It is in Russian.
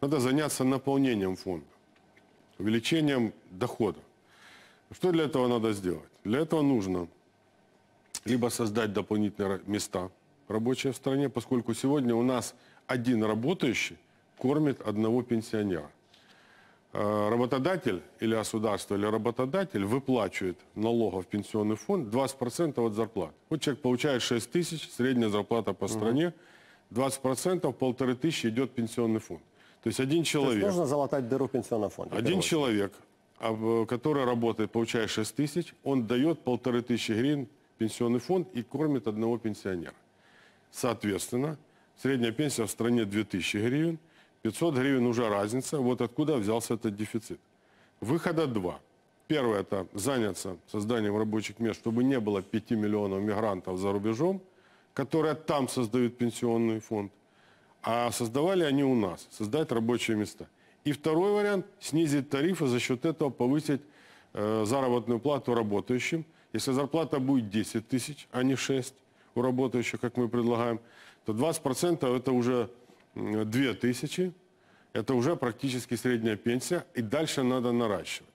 Надо заняться наполнением фонда, увеличением дохода. Что для этого надо сделать? Для этого нужно либо создать дополнительные места рабочие в стране, поскольку сегодня у нас один работающий кормит одного пенсионера. Э, работодатель или государство, или работодатель выплачивает налогов в пенсионный фонд 20% от зарплат. Вот человек получает 6 тысяч, средняя зарплата по стране, 20% полторы тысячи идет в пенсионный фонд. То есть один человек... То нужно залатать дыру пенсионного фонда. Один человек, который работает, получает 6 тысяч, он дает полторы тысячи гривен пенсионный фонд и кормит одного пенсионера. Соответственно, средняя пенсия в стране 2000 гривен, 500 гривен уже разница, вот откуда взялся этот дефицит. Выхода два. Первое – это заняться созданием рабочих мест, чтобы не было 5 миллионов мигрантов за рубежом, которые там создают пенсионный фонд. А создавали они у нас, создать рабочие места. И второй вариант – снизить тарифы, за счет этого повысить э, заработную плату работающим. Если зарплата будет 10 тысяч, а не 6 у работающих, как мы предлагаем, то 20% это уже 2 тысячи, это уже практически средняя пенсия, и дальше надо наращивать.